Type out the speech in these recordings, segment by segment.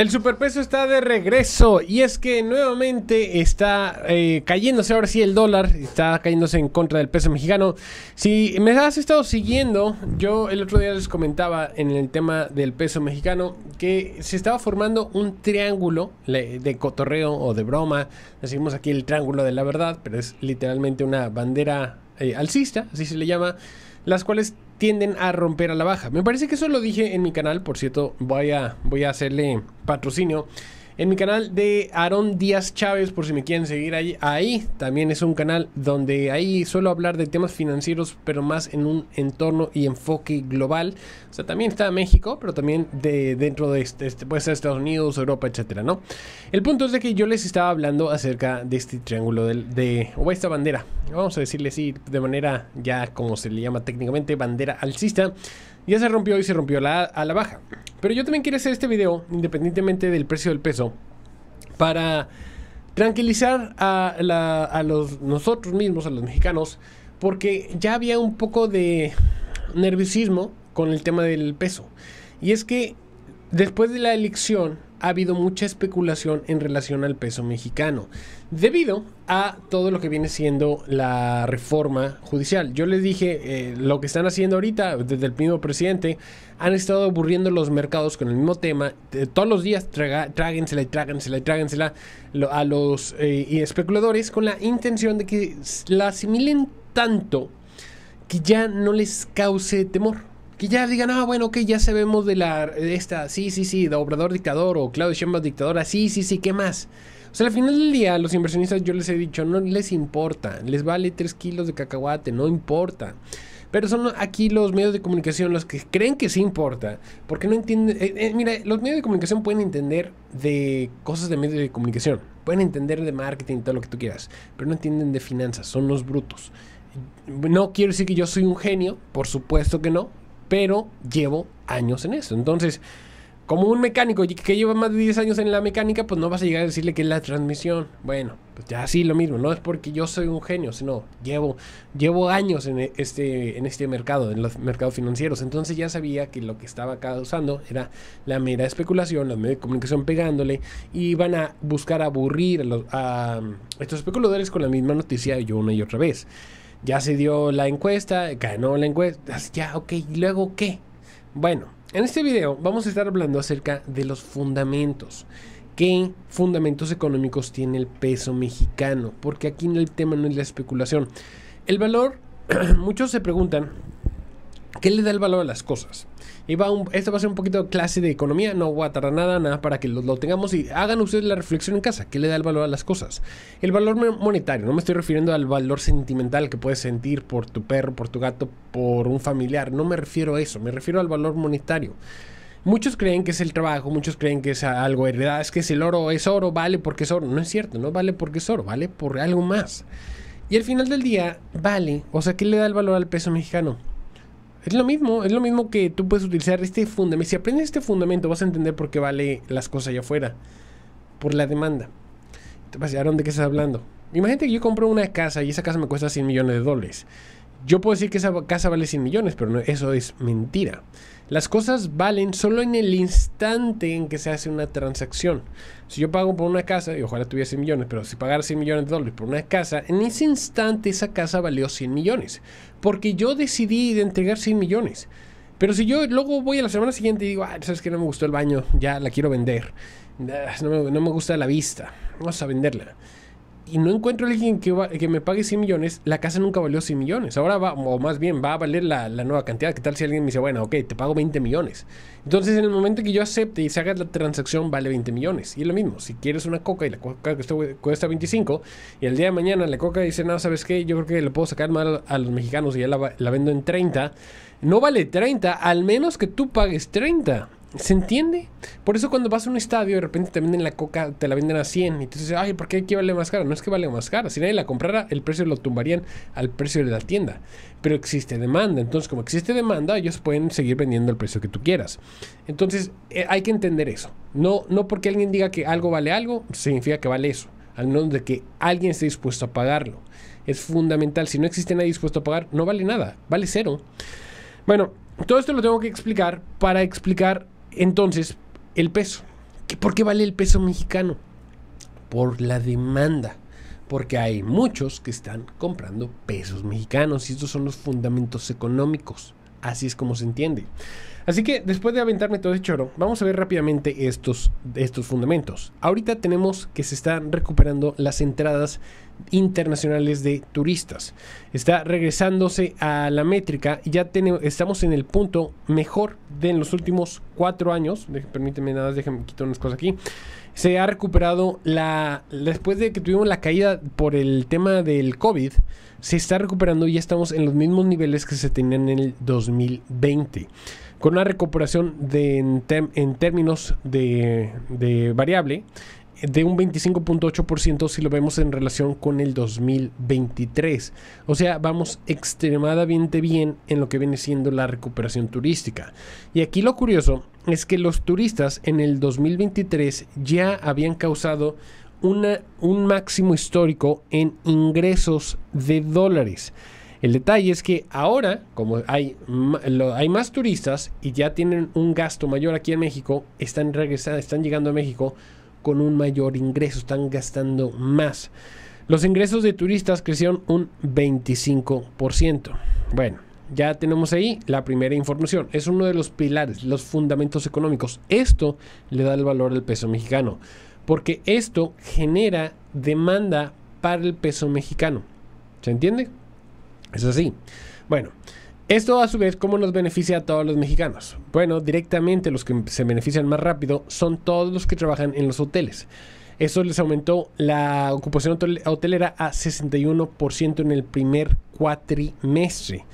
El superpeso está de regreso y es que nuevamente está eh, cayéndose ahora sí el dólar, está cayéndose en contra del peso mexicano. Si me has estado siguiendo, yo el otro día les comentaba en el tema del peso mexicano que se estaba formando un triángulo de cotorreo o de broma, decimos aquí el triángulo de la verdad, pero es literalmente una bandera eh, alcista, así se le llama las cuales tienden a romper a la baja. Me parece que eso lo dije en mi canal, por cierto, voy a, voy a hacerle patrocinio en mi canal de Aarón Díaz Chávez, por si me quieren seguir ahí, ahí también es un canal donde ahí suelo hablar de temas financieros, pero más en un entorno y enfoque global. O sea, también está México, pero también de, dentro de este, este puede ser Estados Unidos, Europa, etcétera, ¿no? El punto es de que yo les estaba hablando acerca de este triángulo o esta bandera, vamos a decirle así de manera ya como se le llama técnicamente bandera alcista ya se rompió y se rompió a la baja. Pero yo también quiero hacer este video, independientemente del precio del peso, para tranquilizar a, los, nosotros mismos, a los mexicanos, porque ya había un poco de nerviosismo con el tema del peso. Y es que después de la elección ha habido mucha especulación en relación al peso mexicano, debido a todo lo que viene siendo la reforma judicial. Yo les dije, eh, lo que están haciendo ahorita, desde el mismo presidente, han estado aburriendo los mercados con el mismo tema. Eh, todos los días traga, tráguensela y tráguensela y tráguensela a los eh, especuladores con la intención de que la asimilen tanto que ya no les cause temor que ya digan, ah, bueno, ok, ya sabemos de la esta, sí, sí, sí, de Obrador dictador o Claudio Sheinbaum dictadora, sí, sí, sí, ¿qué más? O sea, al final del día, los inversionistas yo les he dicho, no les importa, les vale 3 kilos de cacahuate, no importa. Pero son aquí los medios de comunicación los que creen que sí importa. Porque no entienden... Eh, eh, mira, los medios de comunicación pueden entender de cosas de medios de comunicación. Pueden entender de marketing todo lo que tú quieras. Pero no entienden de finanzas. Son los brutos. No quiero decir que yo soy un genio. Por supuesto que no pero llevo años en eso. Entonces, como un mecánico que lleva más de 10 años en la mecánica, pues no vas a llegar a decirle que es la transmisión. Bueno, pues ya sí, lo mismo. No es porque yo soy un genio, sino llevo, llevo años en e, este, en este mercado, en los mercados financieros. Entonces ya sabía que lo que estaba causando era la mera especulación, la mera comunicación pegándole. Y van a buscar aburrir a, estos especuladores con la misma noticia yo una y otra vez. Ya se dio la encuesta, ganó la encuesta, ya, ok, ¿y luego qué? Bueno, en este video vamos a estar hablando acerca de los fundamentos. ¿Qué fundamentos económicos tiene el peso mexicano? Porque aquí el tema no es la especulación. El valor, muchos se preguntan, ¿Qué le da el valor a las cosas? esto va a ser un poquito clase de economía, no voy a tardar nada, nada para que lo, lo, tengamos y hagan ustedes la reflexión en casa. ¿Qué le da el valor a las cosas? El valor monetario, no me estoy refiriendo al valor sentimental que puedes sentir por tu perro, por tu gato, por un familiar, no me refiero a eso, me refiero al valor monetario. Muchos creen que es el trabajo, muchos creen que es algo heredado, es que si el oro es oro, vale porque es oro. No es cierto, no vale porque es oro, vale por algo más. Y al final del día, vale, o sea, ¿qué le da el valor al peso mexicano? Es lo mismo, es lo mismo que tú puedes utilizar este fundamento. Si aprendes este fundamento, vas a entender por qué vale las cosas allá afuera. Por la demanda. Te vas ¿de qué estás hablando? Imagínate que yo compro una casa y esa casa me cuesta 100 millones de dólares. Yo puedo decir que esa casa vale 100 millones, pero eso es mentira. Las cosas valen solo en el instante en que se hace una transacción. Si yo pago por una casa, y ojalá tuviera 100 millones, pero si pagara 100 millones de dólares por una casa, en ese instante esa casa valió 100 millones. Porque yo decidí de entregar 100 millones. Pero si yo luego voy a la semana siguiente y digo, ah, sabes que no me gustó el baño, ya la quiero vender. Ah, no me, no me gusta la vista, vamos a venderla y no encuentro a alguien que, me pague 100 millones, la casa nunca valió 100 millones. Ahora va, o más bien, va a valer la, nueva cantidad. ¿Qué tal si alguien me dice, bueno, ok, te pago 20 millones? Entonces, en el momento que yo acepte y se haga la transacción, vale 20 millones. Y es lo mismo, si quieres una coca y la coca cuesta 25, y el día de mañana la coca dice, no, ¿sabes qué? Yo creo que le puedo sacar mal a los mexicanos y ya la, la vendo en 30. No vale 30, al menos que tú pagues 30. Se entiende. Por eso cuando vas a un estadio de repente te venden la coca, te la venden a 100 y tú dices, ay, ¿por qué aquí vale más cara? No es que vale más cara. Si nadie la comprara, el precio lo tumbarían al precio de la tienda. Pero existe demanda. Entonces, como existe demanda, ellos pueden seguir vendiendo al precio que tú quieras. Entonces, eh, hay que entender eso. No, no porque alguien diga que algo vale algo, significa que vale eso. Al menos de que alguien esté dispuesto a pagarlo. Es fundamental. Si no existe nadie dispuesto a pagar, no vale nada. Vale cero. Bueno, todo esto lo tengo que explicar para explicar entonces, el peso. ¿Por qué vale el peso mexicano? Por la demanda. Porque hay muchos que están comprando pesos mexicanos y estos son los fundamentos económicos. Así es como se entiende. Así que después de aventarme todo ese choro, vamos a ver rápidamente estos, estos fundamentos. Ahorita tenemos que se están recuperando las entradas internacionales de turistas. Está regresándose a la métrica ya tenemos, estamos en el punto mejor de en los últimos cuatro años. Permíteme nada, déjenme quitar unas cosas aquí se ha recuperado la después de que tuvimos la caída por el tema del COVID, se está recuperando y ya estamos en los mismos niveles que se tenían en el 2020. Con una recuperación de, en, términos de, de variable de un 25.8% si lo vemos en relación con el 2023. O sea, vamos extremadamente bien en lo que viene siendo la recuperación turística. Y aquí lo curioso es que los turistas en el 2023 ya habían causado una, un máximo histórico en ingresos de dólares. El detalle es que ahora, como hay, hay, más turistas y ya tienen un gasto mayor aquí en México, están, regresando, están llegando a México con un mayor ingreso, están gastando más. Los ingresos de turistas crecieron un 25%. Bueno, ya tenemos ahí la primera información. Es uno de los pilares, los fundamentos económicos. Esto le da el valor al peso mexicano, porque esto genera demanda para el peso mexicano. ¿Se entiende? Es así. Bueno, esto a su vez, ¿cómo nos beneficia a todos los mexicanos? Bueno, directamente los que se benefician más rápido son todos los que trabajan en los hoteles. Eso les aumentó la ocupación hotelera a 61% en el primer cuatrimestre.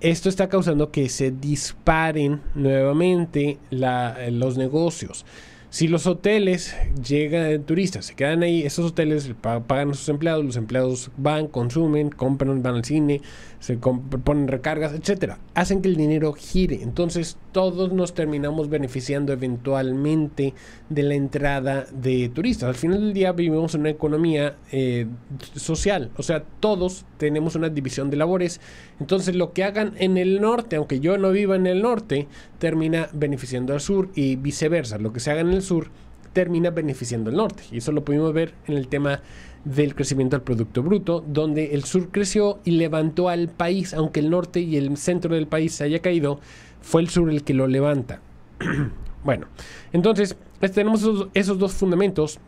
Esto está causando que se disparen nuevamente los negocios. Si los hoteles llegan turistas, se quedan ahí, esos hoteles pagan a sus empleados, los empleados van, consumen, compran, van al cine, se ponen recargas, etcétera, hacen que el dinero gire. Entonces, todos nos terminamos beneficiando eventualmente de la entrada de turistas. Al final del día vivimos en una economía eh, social, o sea, todos tenemos una división de labores. Entonces, lo que hagan en el norte, aunque yo no viva en el norte, termina beneficiando al sur y viceversa. Lo que se haga en el sur termina beneficiando al norte. Y eso lo pudimos ver en el tema del crecimiento del Producto Bruto, donde el sur creció y levantó al país, aunque el norte y el centro del país se haya caído, fue el sur el que lo levanta. bueno, entonces pues, tenemos esos, esos dos fundamentos.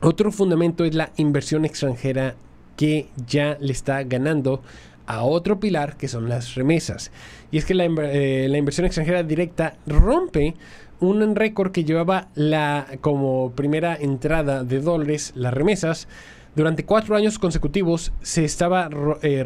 Otro fundamento es la inversión extranjera que ya le está ganando a otro pilar que son las remesas. Y es que eh, la, inversión extranjera directa rompe un récord que llevaba la, como primera entrada de dólares las remesas durante cuatro años consecutivos se estaba, eh,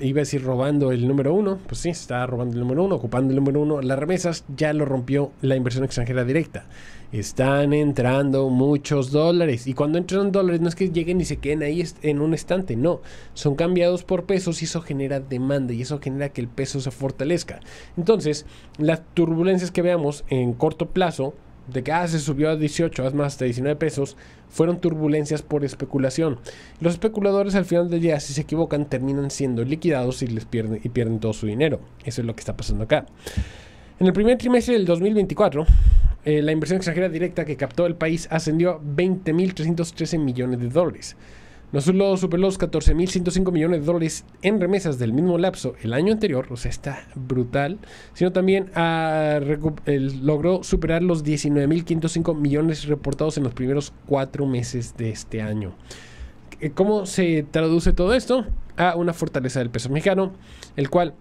iba a decir robando el número uno, pues sí, se estaba robando el número uno, ocupando el número uno. Las remesas ya lo rompió la inversión extranjera directa. Están entrando muchos dólares y cuando entran dólares no es que lleguen y se queden ahí en un estante, no, son cambiados por pesos y eso genera demanda y eso genera que el peso se fortalezca. Entonces, las turbulencias que veamos en corto plazo, de que ah, se subió a 18, más, hasta 19 pesos, fueron turbulencias por especulación. Los especuladores al final del día, si se equivocan, terminan siendo liquidados y, les pierden, y pierden todo su dinero. Eso es lo que está pasando acá. En el primer trimestre del 2024, eh, la inversión extranjera directa que captó el país ascendió a 20.313 millones de dólares. No solo superó los 14.105 millones de dólares en remesas del mismo lapso el año anterior, o sea, está brutal, sino también ah, logró superar los 19.505 millones reportados en los primeros cuatro meses de este año. Eh, ¿Cómo se traduce todo esto? A una fortaleza del peso mexicano, el cual,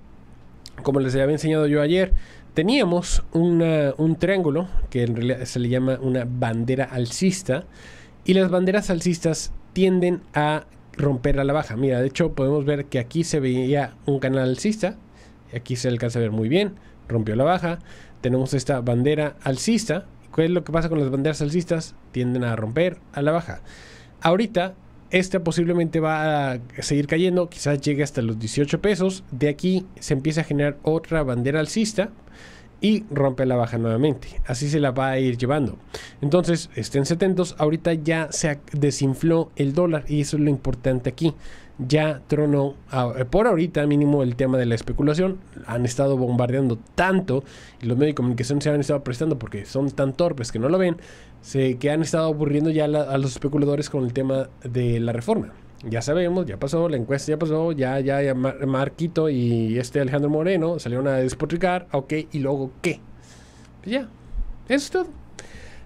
como les había enseñado yo ayer, teníamos un triángulo que en realidad se le llama una bandera alcista, y las banderas alcistas tienden a romper a la baja. Mira, de hecho podemos ver que aquí se veía un canal alcista, aquí se alcanza a ver muy bien, rompió la baja, tenemos esta bandera alcista, ¿qué es lo que pasa con las banderas alcistas? Tienden a romper a la baja. Ahorita esta posiblemente va a seguir cayendo, quizás llegue hasta los 18 pesos, de aquí se empieza a generar otra bandera alcista, y rompe la baja nuevamente. Así se la va a ir llevando. Entonces, estén atentos. Ahorita ya se desinfló el dólar y eso es lo importante aquí. Ya tronó, por ahorita mínimo, el tema de la especulación. Han estado bombardeando tanto y los medios de comunicación se han estado prestando porque son tan torpes que no lo ven, se, que han estado aburriendo ya a los especuladores con el tema de la reforma ya sabemos, ya pasó, la encuesta ya pasó, ya, ya, Marquito y este Alejandro Moreno salieron a despotricar, ok, y luego qué. Pues ya, eso es todo.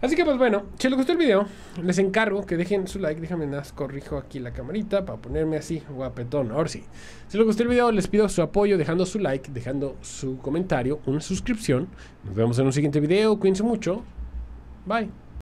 Así que pues bueno, si les gustó el video, les encargo que dejen su like, déjame nada, corrijo aquí la camarita para ponerme así guapetón, ahora sí. Si les gustó el video, les pido su apoyo dejando su like, dejando su comentario, una suscripción. Nos vemos en un siguiente video, cuídense mucho, bye.